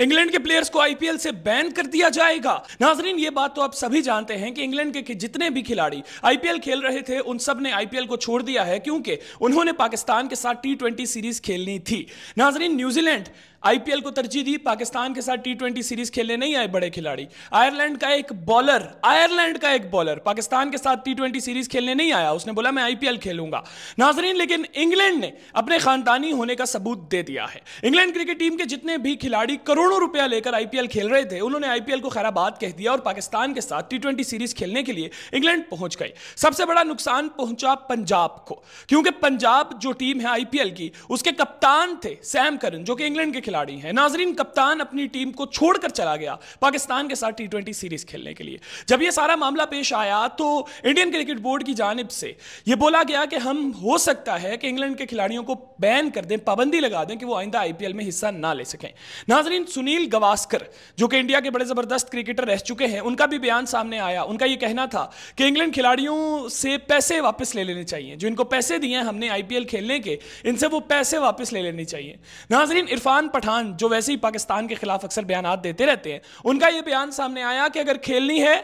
England के players को IPL से बैन कर दिया जाएगा नाजरीन ये बात तो आप सभी जानते हैं कि इंग्लैंड के जितने भी खिलाड़ी आईपीएल खेल रहे थे उन सब ने आईपीएल को छोड़ दिया है क्योंकि उन्होंने पाकिस्तान के साथ टी सीरीज खेलनी थी नाजरीन न्यूजीलैंड आईपीएल को तरजीह दी पाकिस्तान के साथ टी ट्वेंटी सीरीज खेलने नहीं आए बड़े खिलाड़ी आयरलैंड का एक बॉलर आयरलैंड का एक बॉलर पाकिस्तान के साथ टी ट्वेंटी सीरीज खेलने नहीं आया उसने बोला मैं आईपीएल खेलूंगा नाजरीन लेकिन इंग्लैंड ने अपने खानदानी होने का सबूत दे दिया है इंग्लैंड क्रिकेट टीम के जितने भी खिलाड़ी करोड़ों रुपया लेकर आईपीएल खेल रहे थे उन्होंने आईपीएल को खैराबाद कह दिया और पाकिस्तान के साथ टी सीरीज खेलने के लिए इंग्लैंड पहुंच गए सबसे बड़ा नुकसान पहुंचा पंजाब को क्योंकि पंजाब जो टीम है आईपीएल की उसके कप्तान थे सैम करन जो कि इंग्लैंड के खिलाड़ी हैं नाजरीन कप्तान अपनी टीम को छोड़कर चला गया पाकिस्तान के साथ टी सीरीज खेलने के लिए जब यह सारा मामला पेश आया तो इंडियन क्रिकेट बोर्ड की जानब से यह बोला गया कि हम हो सकता है कि इंग्लैंड के खिलाड़ियों को बैन कर दें पाबंदी लगा दें कि वो आईंदा आईपीएल में हिस्सा ना ले सकें नाजरीन कैप्टन सुनील गवास्कर जो कि इंडिया के बड़े जबरदस्त क्रिकेटर रह चुके हैं उनका भी बयान सामने आया उनका यह कहना था कि इंग्लैंड खिलाड़ियों से पैसे वापस ले लेने चाहिए जो इनको पैसे दिए हैं हमने आईपीएल खेलने के इनसे वो पैसे वापस ले लेने चाहिए नाजरीन इरफान पठान जो वैसे ही पाकिस्तान के खिलाफ अक्सर बयान देते रहते हैं उनका यह बयान सामने आया कि अगर खेलनी है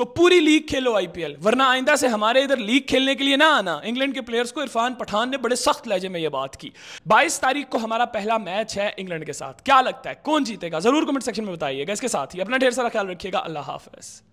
तो पूरी लीग खेलो आईपीएल वरना आइंदा से हमारे इधर लीग खेलने के लिए ना आना इंग्लैंड के प्लेयर्स को इरफान पठान ने बड़े सख्त लहजे में यह बात की 22 तारीख को हमारा पहला मैच है इंग्लैंड के साथ क्या लगता है कौन जीतेगा जरूर कमेंट सेक्शन में बताइएगा इसके साथ ही अपना ढेर सारा ख्याल रखिएगा अल्लाह हाफिज़